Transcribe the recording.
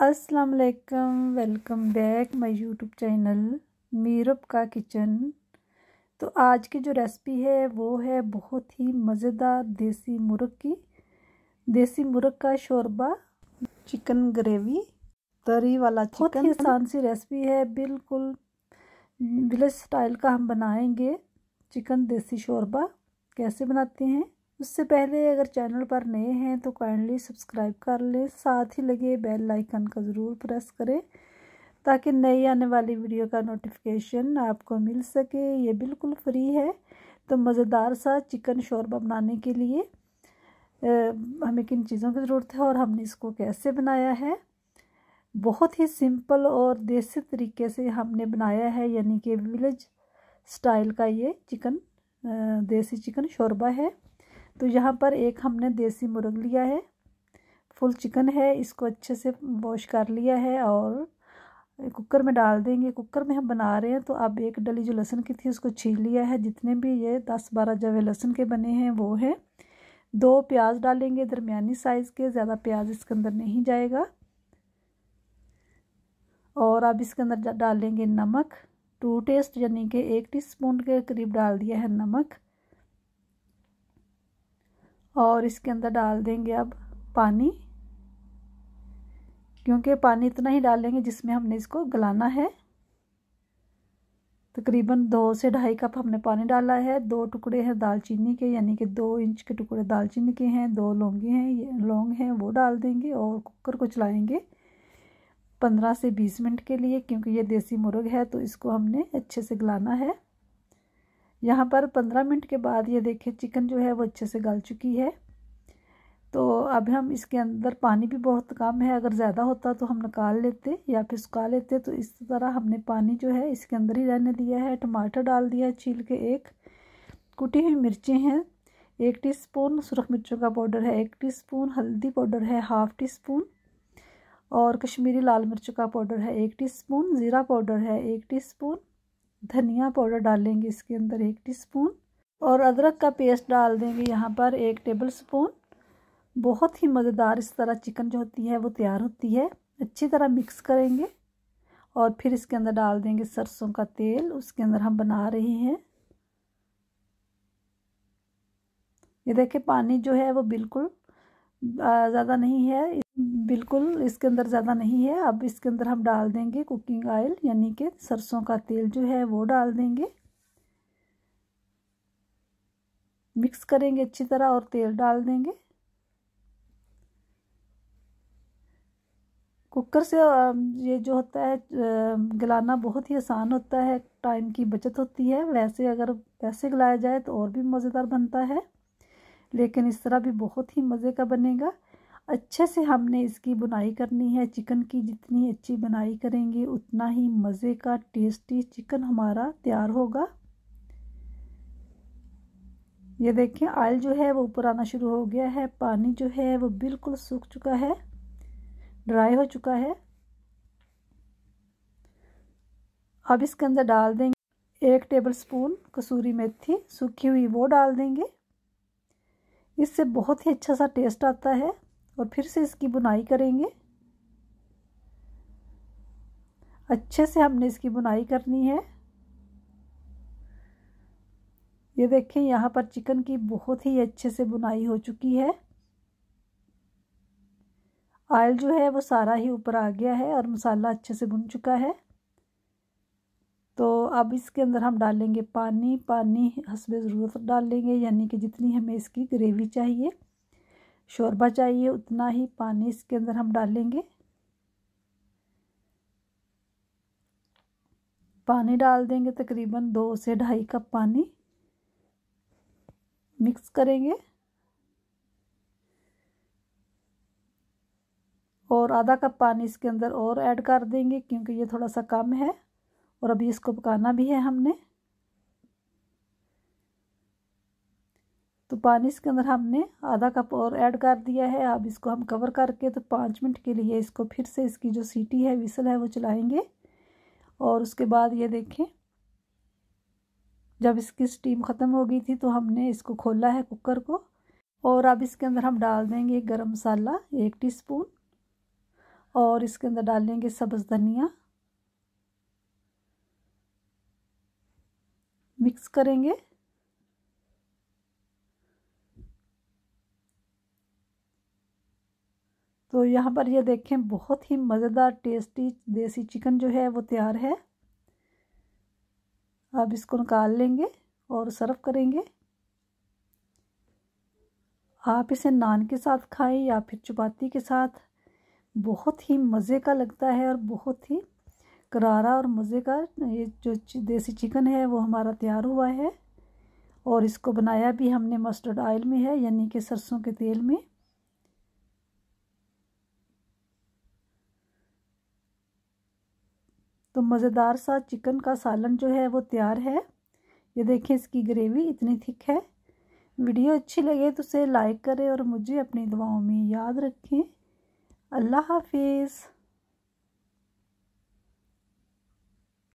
अस्सलाम वालेकुम welcome back my YouTube channel Mirab का किचन तो आज की जो रेसिपी है वो है बहुत ही मज़ेदार देसी मुर्ग की देसी मुर्ग का शोरबा चिकन ग्रेवी तरी वाला चिकन बहुत ही आसान सी रेसिपी है बिल्कुल विलेज स्टाइल का हम बनाएंगे चिकन देसी शोरबा कैसे बनाते हैं उससे पहले अगर चैनल पर नए हैं तो काइंडली सब्सक्राइब कर लें साथ ही लगे बेल आइकन का ज़रूर प्रेस करें ताकि नई आने वाली वीडियो का नोटिफिकेशन आपको मिल सके ये बिल्कुल फ्री है तो मज़ेदार सा चिकन शोरबा बनाने के लिए हमें किन चीज़ों की ज़रूरत है और हमने इसको कैसे बनाया है बहुत ही सिंपल और देसी तरीके से हमने बनाया है यानी कि विलेज स्टाइल का ये चिकन देसी चिकन शोरबा है तो यहाँ पर एक हमने देसी मुर्ग लिया है फुल चिकन है इसको अच्छे से वॉश कर लिया है और कुकर में डाल देंगे कुकर में हम बना रहे हैं तो अब एक डली जो लहसुन की थी उसको छील लिया है जितने भी ये दस बारह जवे लहसुन के बने हैं वो हैं दो प्याज डालेंगे दरमियानी साइज़ के ज़्यादा प्याज इसके अंदर नहीं जाएगा और अब इसके अंदर डालेंगे नमक टू टेस्ट यानी कि एक टीस्पून के करीब डाल दिया है नमक और इसके अंदर डाल देंगे अब पानी क्योंकि पानी इतना ही डालेंगे जिसमें हमने इसको गलाना है तकरीबन दो से ढाई कप हमने पानी डाला है दो टुकड़े हैं दालचीनी के यानी कि दो इंच के टुकड़े दालचीनी के हैं दो लौंगे हैं ये लौंग हैं वो डाल देंगे और कुकर को चलाएंगे पंद्रह से बीस मिनट के लिए क्योंकि ये देसी मुर्ग है तो इसको हमने अच्छे से गलाना है यहाँ पर पंद्रह मिनट के बाद ये देखिए चिकन जो है वो अच्छे से गल चुकी है तो अब हम इसके अंदर पानी भी बहुत कम है अगर ज़्यादा होता तो हम निकाल लेते या फिर सुखा लेते तो इस तरह हमने पानी जो है इसके अंदर ही रहने दिया है टमाटर डाल दिया है छील के एक कुटी हुई मिर्चें हैं एक टीस्पून सुरख मिर्चों का पाउडर है एक टीस्पून हल्दी पाउडर है हाफ़ टी स्पून और कश्मीरी लाल मिर्च का पाउडर है एक टीस्पून ज़ीरा पाउडर है एक टीस्पून धनिया पाउडर डाल लेंगे इसके अंदर एक टीस्पून और अदरक का पेस्ट डाल देंगे यहाँ पर एक टेबल स्पून बहुत ही मज़ेदार इस तरह चिकन जो होती है वो तैयार होती है अच्छी तरह मिक्स करेंगे और फिर इसके अंदर डाल देंगे सरसों का तेल उसके अंदर हम बना रहे हैं ये देखिए पानी जो है वो बिल्कुल ज़्यादा नहीं है बिल्कुल इसके अंदर ज़्यादा नहीं है अब इसके अंदर हम डाल देंगे कुकिंग ऑयल यानी कि सरसों का तेल जो है वो डाल देंगे मिक्स करेंगे अच्छी तरह और तेल डाल देंगे कुकर से ये जो होता है गलाना बहुत ही आसान होता है टाइम की बचत होती है वैसे अगर वैसे गलाया जाए तो और भी मज़ेदार बनता है लेकिन इस तरह भी बहुत ही मज़े का बनेगा अच्छे से हमने इसकी बुनाई करनी है चिकन की जितनी अच्छी बुनाई करेंगे उतना ही मज़े का टेस्टी चिकन हमारा तैयार होगा ये देखें आयल जो है वो ऊपर आना शुरू हो गया है पानी जो है वो बिल्कुल सूख चुका है ड्राई हो चुका है अब इसके अंदर डाल देंगे एक टेबल स्पून कसूरी मेथी सूखी हुई वो डाल देंगे इससे बहुत ही अच्छा सा टेस्ट आता है और फिर से इसकी बुनाई करेंगे अच्छे से हमने इसकी बुनाई करनी है ये देखें यहाँ पर चिकन की बहुत ही अच्छे से बुनाई हो चुकी है आयल जो है वो सारा ही ऊपर आ गया है और मसाला अच्छे से बुन चुका है तो अब इसके अंदर हम डालेंगे पानी पानी हसब ज़रूरत डालेंगे यानी कि जितनी हमें इसकी ग्रेवी चाहिए शोरबा चाहिए उतना ही पानी इसके अंदर हम डालेंगे पानी डाल देंगे तकरीबन दो से ढाई कप पानी मिक्स करेंगे और आधा कप पानी इसके अंदर और ऐड कर देंगे क्योंकि ये थोड़ा सा कम है और अभी इसको पकाना भी है हमने तो पानी इसके अंदर हमने आधा कप और ऐड कर दिया है अब इसको हम कवर करके तो पाँच मिनट के लिए इसको फिर से इसकी जो सीटी है विसल है वो चलाएंगे और उसके बाद ये देखें जब इसकी स्टीम ख़त्म हो गई थी तो हमने इसको खोला है कुकर को और अब इसके अंदर हम डाल देंगे गरम मसाला एक टीस्पून और इसके अंदर डाल देंगे सब्ज़ धनिया मिक्स करेंगे तो यहाँ पर ये देखें बहुत ही मज़ेदार टेस्टी देसी चिकन जो है वो तैयार है अब इसको निकाल लेंगे और सर्व करेंगे आप इसे नान के साथ खाएं या फिर चपाती के साथ बहुत ही मज़े का लगता है और बहुत ही करारा और मज़े का ये जो देसी चिकन है वो हमारा तैयार हुआ है और इसको बनाया भी हमने मस्टर्ड ऑयल में है यानी कि सरसों के तेल में तो मज़ेदार सा चिकन का सालन जो है वो तैयार है ये देखें इसकी ग्रेवी इतनी थिक है वीडियो अच्छी लगे तो उसे लाइक करें और मुझे अपनी दुआओं में याद रखें अल्लाह हाफिज़